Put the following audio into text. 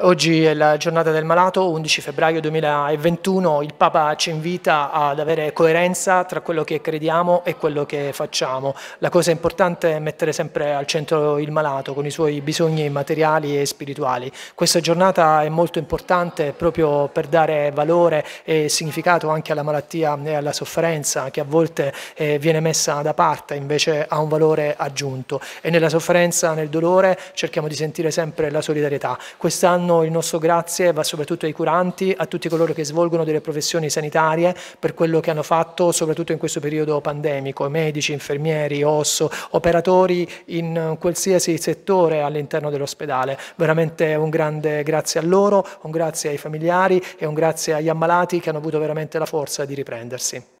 Oggi è la giornata del malato, 11 febbraio 2021, il Papa ci invita ad avere coerenza tra quello che crediamo e quello che facciamo. La cosa importante è mettere sempre al centro il malato con i suoi bisogni materiali e spirituali. Questa giornata è molto importante proprio per dare valore e significato anche alla malattia e alla sofferenza che a volte eh, viene messa da parte, invece ha un valore aggiunto. E nella sofferenza, nel dolore, cerchiamo di sentire sempre la solidarietà. Quest'anno anno il nostro grazie va soprattutto ai curanti, a tutti coloro che svolgono delle professioni sanitarie per quello che hanno fatto soprattutto in questo periodo pandemico, medici, infermieri, osso, operatori in qualsiasi settore all'interno dell'ospedale. Veramente un grande grazie a loro, un grazie ai familiari e un grazie agli ammalati che hanno avuto veramente la forza di riprendersi.